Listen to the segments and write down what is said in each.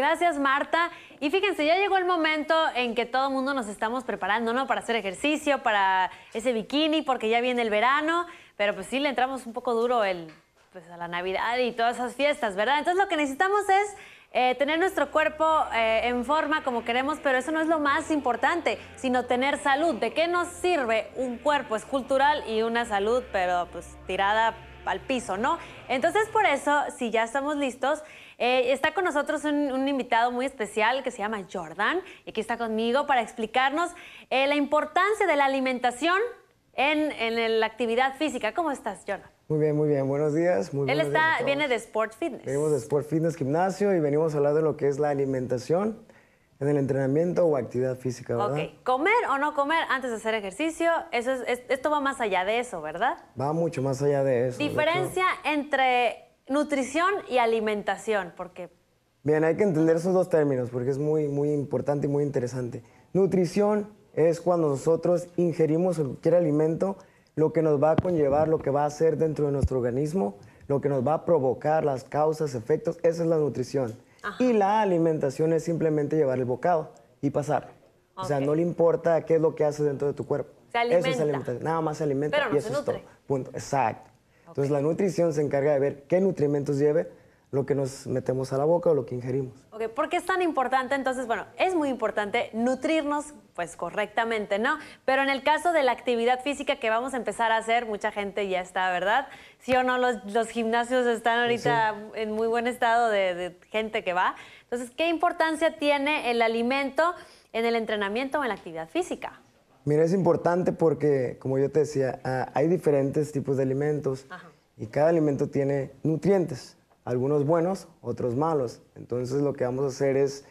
Gracias, Marta. Y fíjense, ya llegó el momento en que todo el mundo nos estamos preparando, ¿no? Para hacer ejercicio, para ese bikini, porque ya viene el verano. Pero pues sí, le entramos un poco duro el, pues, a la Navidad y todas esas fiestas, ¿verdad? Entonces lo que necesitamos es eh, tener nuestro cuerpo eh, en forma como queremos, pero eso no es lo más importante, sino tener salud. ¿De qué nos sirve un cuerpo escultural y una salud, pero pues tirada al piso, ¿no? Entonces por eso, si ya estamos listos, eh, está con nosotros un, invitado muy especial que se llama Jordan y que está conmigo para explicarnos eh, la importancia de la alimentación en, en, la actividad física. ¿Cómo estás, Jordan? Muy bien, muy bien. Buenos días. Muy Él está, viene de Sport Fitness. Venimos de Sport Fitness Gimnasio y venimos a hablar de lo que es la alimentación en el entrenamiento o actividad física, ¿verdad? Ok, comer o no comer antes de hacer ejercicio, eso es, esto va más allá de eso, ¿verdad? Va mucho más allá de eso. Diferencia entre nutrición y alimentación, porque... Bien, hay que entender esos dos términos porque es muy, muy importante y muy interesante. Nutrición es cuando nosotros ingerimos cualquier alimento, lo que nos va a conllevar, lo que va a hacer dentro de nuestro organismo, lo que nos va a provocar, las causas, efectos, esa es la nutrición. Y la alimentación es simplemente llevar el bocado y pasar. O sea, no le importa qué es lo que hace dentro de tu cuerpo. Se alimenta. alimentación. Nada más se alimenta y eso es todo. Punto. Exacto. Entonces la nutrición se encarga de ver qué nutrimentos lleve lo que nos metemos a la boca o lo que ingerimos. Ok, ¿por qué es tan importante? Entonces, bueno, es muy importante nutrirnos pues correctamente, ¿no? Pero en el caso de la actividad física que vamos a empezar a hacer, mucha gente ya está, ¿verdad? Sí o no, los, los gimnasios están pues ahorita en muy buen estado de gente que va. Entonces, ¿qué importancia tiene el alimento en el entrenamiento o en la actividad física? Mira, es importante porque, como yo te decía, ah, hay diferentes tipos de alimentos y cada alimento tiene nutrientes, algunos buenos, otros malos. Entonces lo que vamos a hacer es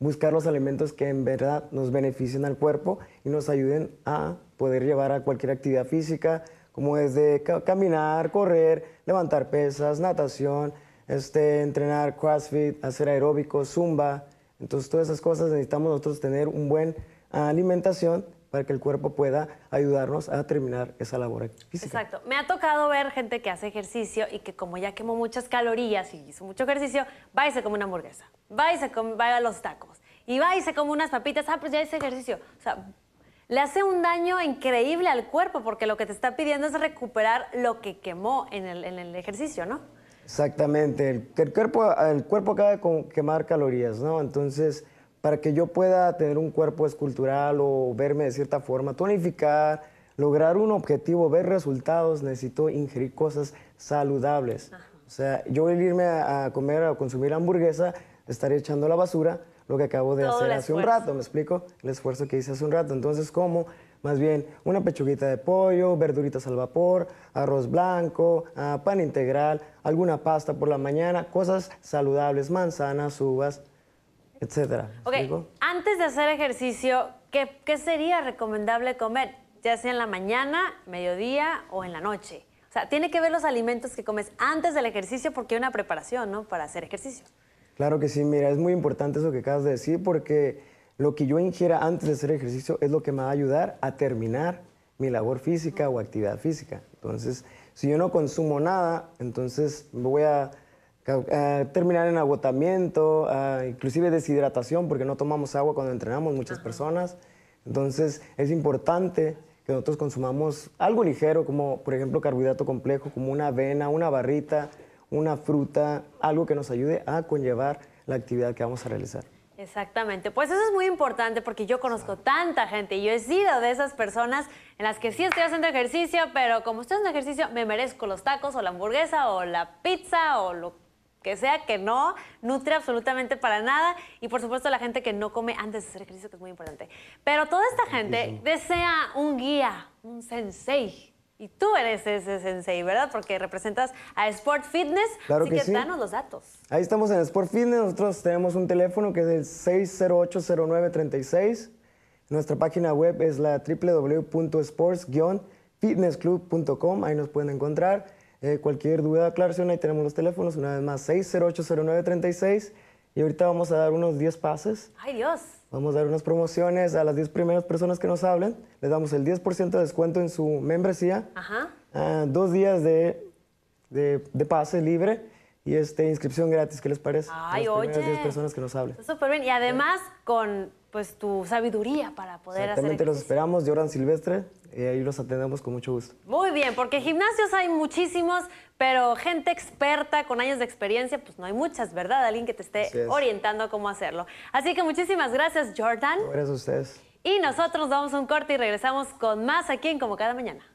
buscar los alimentos que en verdad nos beneficien al cuerpo y nos ayuden a poder llevar a cualquier actividad física, como desde caminar, correr, levantar pesas, natación, este, entrenar CrossFit, hacer aeróbicos, zumba. Entonces todas esas cosas necesitamos nosotros tener un buen alimentación para que el cuerpo pueda ayudarnos a terminar esa labor física. Exacto. Me ha tocado ver gente que hace ejercicio y que como ya quemó muchas calorías y hizo mucho ejercicio, va y se come una hamburguesa, va y se come, va a los tacos, y va y se come unas papitas, ah, pues ya hice ejercicio. O sea, le hace un daño increíble al cuerpo porque lo que te está pidiendo es recuperar lo que quemó en el, en el ejercicio, ¿no? Exactamente. El, cuerpo, el cuerpo acaba de quemar calorías, ¿no? Entonces para que yo pueda tener un cuerpo escultural o verme de cierta forma, tonificar, lograr un objetivo, ver resultados, necesito ingerir cosas saludables. O sea, yo el irme a, comer o consumir hamburguesa, estaré echando la basura, lo que acabo de hacer hace un rato, ¿me explico? El esfuerzo que hice hace un rato. Entonces, como más bien una pechuguita de pollo, verduritas al vapor, arroz blanco, ah, pan integral, alguna pasta por la mañana, cosas saludables, manzanas, uvas, etcétera. Ok, antes de hacer ejercicio, ¿qué, sería recomendable comer? Ya sea en la mañana, mediodía o en la noche. O sea, tiene que ver los alimentos que comes antes del ejercicio porque hay una preparación, ¿no? Para hacer ejercicio. Claro que sí, mira, es muy importante eso que acabas de decir porque lo que yo ingiera antes de hacer ejercicio es lo que me va a ayudar a terminar mi labor física o actividad física. Entonces, si yo no consumo nada, entonces voy a Ah, terminar en agotamiento, ah, inclusive deshidratación, porque no tomamos agua cuando entrenamos muchas personas. Entonces es importante que nosotros consumamos algo ligero, como por ejemplo carbohidrato complejo, como una avena, una barrita, una fruta, algo que nos ayude a conllevar la actividad que vamos a realizar. Exactamente, pues eso es muy importante porque yo conozco tanta gente y yo he sido de esas personas en las que sí estoy haciendo ejercicio, pero como estoy haciendo ejercicio me merezco los tacos o la hamburguesa o la pizza o lo que que sea que no, nutre absolutamente para nada. Y por supuesto la gente que no come antes de hacer ejercicio, que es muy importante. Pero toda esta gente desea un guía, un sensei. Y tú eres ese sensei, ¿verdad? Porque representas a Sport Fitness. Claro así que, danos los datos. Ahí estamos en Sport Fitness. Nosotros tenemos un teléfono que es el 6080936. Nuestra página web es la www.sports-fitnessclub.com. Ahí nos pueden encontrar. Eh, cualquier duda, aclaración, ahí tenemos los teléfonos, una vez más, 6080936. Y ahorita vamos a dar unos 10 pases. ¡Ay, Dios! Vamos a dar unas promociones a las 10 primeras personas que nos hablen. Les damos el 10% de descuento en su membresía. Ajá. Ah, dos días de, de, pase libre y este, inscripción gratis. ¿Qué les parece? Ay, a las 10 personas que nos hablen. Súper bien. Y además, con pues tu sabiduría para poder Exactamente, los esperamos, Jordan Silvestre, y eh, ahí los atendemos con mucho gusto. Muy bien, porque gimnasios hay muchísimos, pero gente experta con años de experiencia, pues no hay muchas, ¿verdad? Alguien que te esté orientando a cómo hacerlo. Así que muchísimas gracias, Jordan. Gracias a ustedes. Y nosotros vamos un corte y regresamos con más aquí en Como Cada Mañana.